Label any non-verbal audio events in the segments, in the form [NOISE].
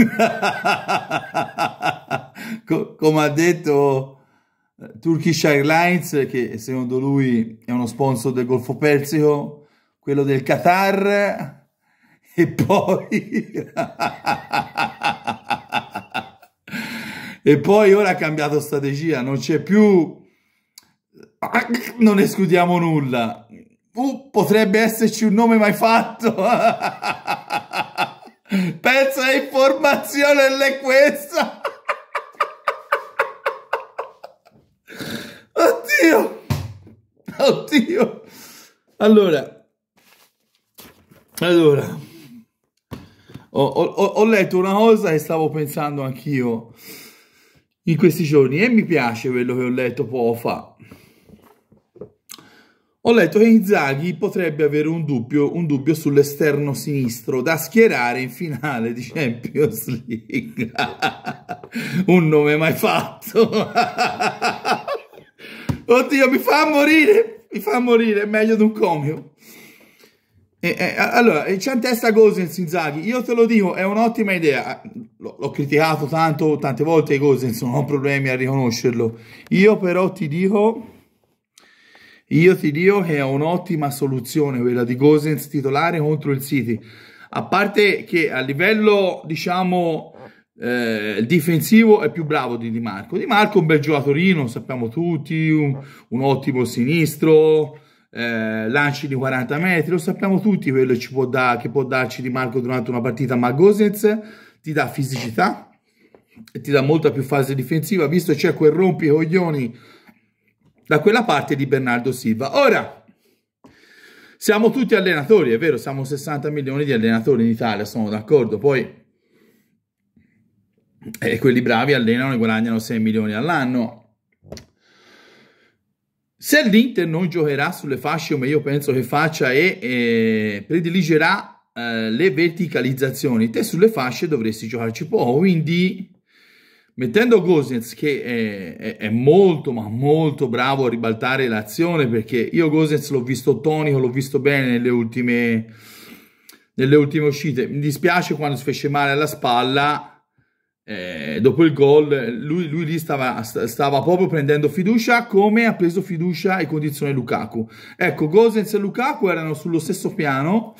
[LAUGHS] come ha detto eh, Turkish Airlines, che secondo lui è uno sponsor del Golfo Persico, quello del Qatar, e poi... [LAUGHS] e poi ora ha cambiato strategia, non c'è più... [LAUGHS] Non escludiamo nulla. Uh, potrebbe esserci un nome mai fatto. Pezza di informazione è questa. Oddio. Oddio. Allora. Allora. Ho, ho, ho, letto una cosa e stavo pensando anch'io in questi giorni e mi piace quello che ho letto poco fa. Ho letto che Inzaghi potrebbe avere un dubbio, un dubbio sull'esterno sinistro da schierare in finale di Champions League. [LAUGHS] un nome mai fatto. [LAUGHS] Oddio, mi fa morire, mi fa morire, è meglio di un comio. E, e, allora, c'è in testa Gosens Inzaghi, io te lo dico, è un'ottima idea. L'ho criticato tanto, tante volte Gosens, non ho problemi a riconoscerlo. Io però ti dico io ti dico che è un'ottima soluzione quella di Gosens titolare contro il City. A parte che a livello, diciamo, eh, difensivo è più bravo di Di Marco. Di Marco è un bel giocatorino, sappiamo tutti, un, un ottimo sinistro, eh, lanci di 40 metri, lo sappiamo tutti quello che può, da, che può darci Di Marco durante una partita, ma Gosens ti dà fisicità, ti dà molta più fase difensiva, visto che c'è quel rompicoglioni coglioni da quella parte di Bernardo Silva. Ora, siamo tutti allenatori, è vero, siamo 60 milioni di allenatori in Italia, sono d'accordo, poi eh, quelli bravi allenano e guadagnano 6 milioni all'anno. Se l'Inter non giocherà sulle fasce come io penso che faccia e, e prediligerà eh, le verticalizzazioni, te sulle fasce dovresti giocarci poco, quindi Mettendo Gosens che è, è, è, molto ma molto bravo a ribaltare l'azione perché io Gosens l'ho visto tonico, l'ho visto bene nelle ultime, nelle ultime uscite. Mi dispiace quando si fece male alla spalla eh, dopo il gol, lui, lui lì stava, stava, proprio prendendo fiducia come ha preso fiducia e condizione Lukaku. Ecco, Gosens e Lukaku erano sullo stesso piano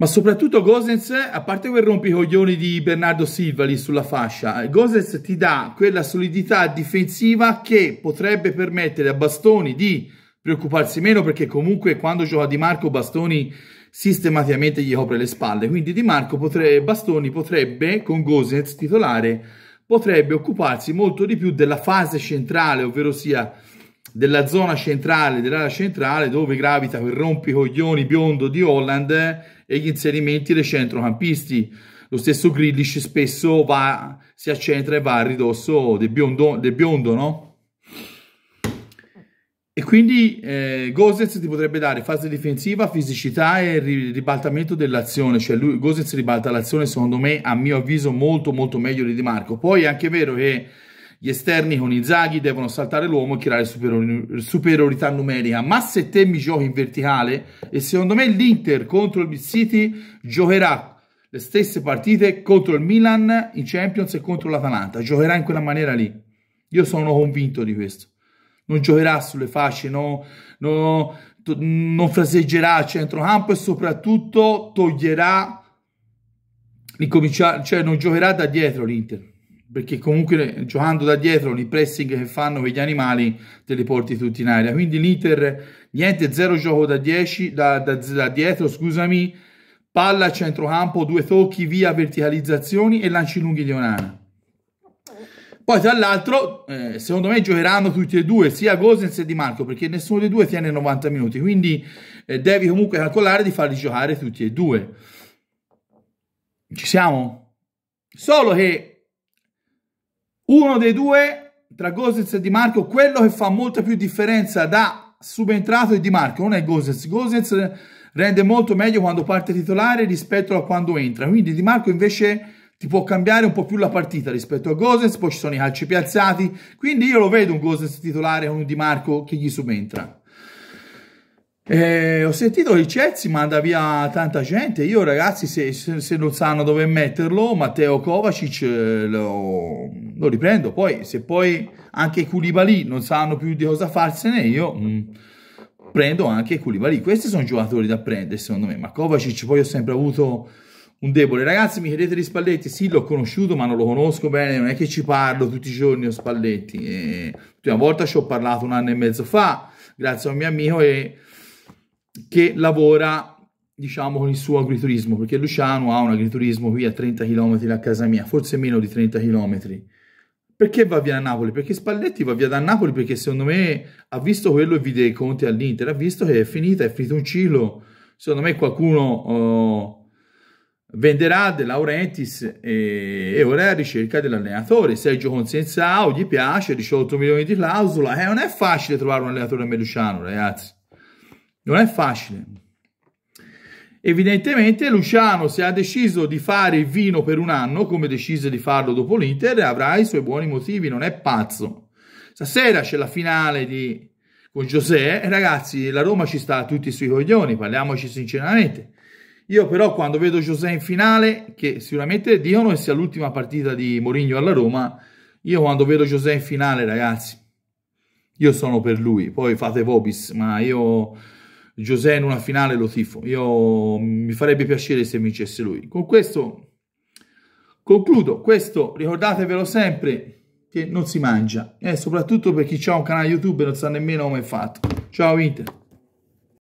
ma soprattutto Gosens, a parte quel rompicoglioni di Bernardo Silva lì sulla fascia, eh, Gosens ti dà quella solidità difensiva che potrebbe permettere a Bastoni di preoccuparsi meno perché comunque quando gioca Di Marco Bastoni sistematicamente gli copre le spalle. Quindi Di Marco potrebbe, Bastoni potrebbe, con Gosens titolare, potrebbe occuparsi molto di più della fase centrale, ovvero sia della zona centrale, dell'area centrale, dove gravita quel rompicoglioni biondo di Holland e gli inserimenti dei centrocampisti. Lo stesso Grillish spesso va, si accentra e va a ridosso del biondo, del biondo no? E quindi eh, Gosens ti potrebbe dare fase difensiva, fisicità e ribaltamento dell'azione, cioè lui, Gosens ribalta l'azione secondo me a mio avviso molto molto meglio di Di Marco. Poi è anche vero che gli esterni con Inzaghi devono saltare l'uomo e creare superior- superiorità numerica. Ma se te mi giochi in verticale, e secondo me l'Inter contro il City giocherà le stesse partite contro il Milan in Champions e contro l'Atalanta. Giocherà in quella maniera lì. Io sono convinto di questo. Non giocherà sulle fasce, no, no, to- non fraseggerà a centrocampo e soprattutto toglierà, cioè non giocherà da dietro l'Inter perché comunque giocando da dietro i pressing che fanno per gli animali te li porti tutti in aria quindi l'Inter niente zero gioco da, 10, da, da, da dietro scusami palla a centrocampo due tocchi via verticalizzazioni e lanci lunghi di Onana poi tra l'altro eh, secondo me giocheranno tutti e due sia Gosens che Di Marco perché nessuno dei due tiene 90 minuti quindi eh, devi comunque calcolare di farli giocare tutti e due ci siamo? solo che uno dei due, tra Gosens e Di Marco, quello che fa molta più differenza da subentrato è Di Marco, non è Gosens. Gosens rende molto meglio quando parte titolare rispetto a quando entra. Quindi Di Marco invece ti può cambiare un po' più la partita rispetto a Gosens, poi ci sono i calci piazzati, quindi io lo vedo un Gosens titolare con un Di Marco che gli subentra. Eh, ho sentito che Chelsea manda via tanta gente. Io, ragazzi, se, se, se non sanno dove metterlo, Matteo Kovacic eh, lo, lo, riprendo. Poi, se poi anche Koulibaly non sanno più di cosa farsene, io mh, mm, prendo anche Koulibaly. Questi sono giocatori da prendere, secondo me. Ma Kovacic poi ho sempre avuto un debole. Ragazzi, mi chiedete di Spalletti? Sì, l'ho conosciuto, ma non lo conosco bene. Non è che ci parlo tutti i giorni o Spalletti. Eh, l'ultima volta ci ho parlato un anno e mezzo fa, grazie a un mio amico e che lavora diciamo con il suo agriturismo, perché Luciano ha un agriturismo qui a 30 km da casa mia, forse meno di 30 km. Perché va via da Napoli? Perché Spalletti va via da Napoli perché secondo me ha visto quello e vide i conti all'Inter, ha visto che è finita, è finito un ciclo. Secondo me qualcuno uh, venderà De Laurentiis e, e, ora è a ricerca dell'allenatore. Sergio Consensao gli piace, 18 milioni di clausola. Eh, non è facile trovare un allenatore a Meluciano, ragazzi non è facile. Evidentemente Luciano, se ha deciso di fare il vino per un anno, come decise di farlo dopo l'Inter, avrà i suoi buoni motivi, non è pazzo. Stasera c'è la finale di... con José, eh, ragazzi, la Roma ci sta tutti sui coglioni, parliamoci sinceramente. Io però quando vedo Giuseppe in finale, che sicuramente dicono che sia l'ultima partita di Mourinho alla Roma, io quando vedo Giuseppe in finale, ragazzi, io sono per lui, poi fate Vobis, ma io José in una finale lo tifo. Io mi farebbe piacere se vincesse lui. Con questo concludo. Questo ricordatevelo sempre che non si mangia. E eh, soprattutto per chi ha un canale YouTube e non sa nemmeno come è fatto. Ciao Inter.